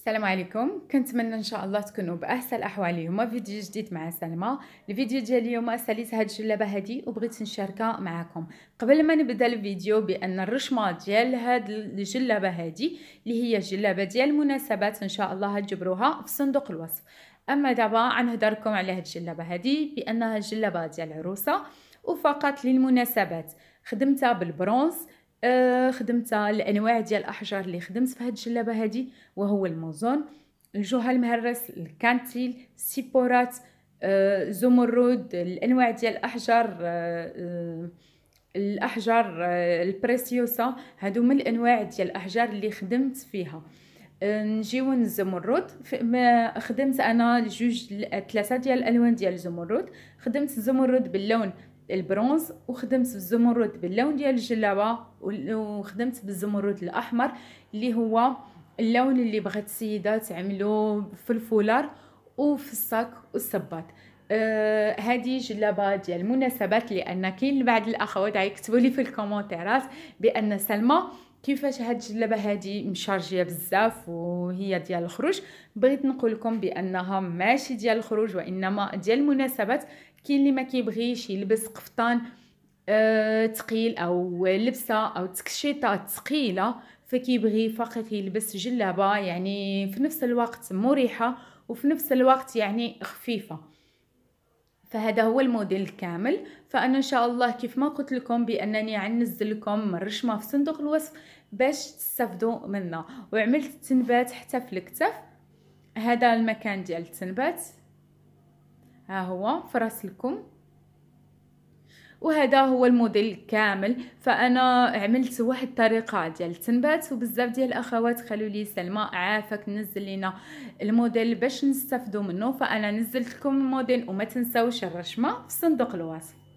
السلام عليكم كنتمنى ان شاء الله تكونوا باحسن احوال اليوم فيديو جديد مع سلمى الفيديو ديال اليوم ساليت هاد الجلابه هادي وبغيت نشاركها معكم قبل ما نبدا الفيديو بان الرشمه ديال هاد الجلابه هادي اللي هي جلابه ديال المناسبات ان شاء الله هتجبروها في صندوق الوصف اما دابا غنهضركم على هاد الجلابه هادي بانها جلابه ديال العروسه وفقط للمناسبات خدمتها بالبرونز آه، خدمت الانواع ديال الاحجار اللي خدمت في هاد الجلابه هادي وهو الموزون الجوها المهرس الكانتيل سيبورات آه، زمرد الانواع ديال الاحجار آه، الاحجار البريسيوسا هادو من الانواع ديال الاحجار اللي خدمت فيها نجيو الزمرد خدمت انا جوج ثلاثه ديال الالوان ديال الزمرد خدمت الزمرد باللون البرونز وخدمت بالزمرد باللون ديال الجلابه وخدمت بالزمرد الاحمر اللي هو اللون اللي بغات السيدات تعملو في الفولار وفي الساك والصباط آه، هذه جلابه ديال المناسبات لان كاين بعض الاخوات غيكتبوا لي في الكومونتيرات بان سلمى كيفاش هاد الجلابه هادي مشارجيه بزاف وهي ديال الخروج بغيت نقول لكم بانها ماشي ديال الخروج وانما ديال المناسبات كاين اللي ما كيبغيش يلبس قفطان أه تقيل او لبسه او تكشيطه ثقيله فكيبغي فقط يلبس جلابه يعني في نفس الوقت مريحه وفي نفس الوقت يعني خفيفه فهذا هو الموديل الكامل فانا ان شاء الله كيف ما قلت لكم بانني عنزل لكم الرشمه في صندوق الوصف باش تستافدوا منها وعملت التنبات حتى في الكتف هذا المكان ديال التنبات ها هو في الكم وهذا هو الموديل كامل فانا عملت واحد الطريقه ديال التنبات وبزاف ديال الاخوات قالوا لي سلمى عافاك نزل لنا الموديل باش نستافدوا منه فانا نزلت لكم الموديل وما تنساوش الرشمه في صندوق الوصف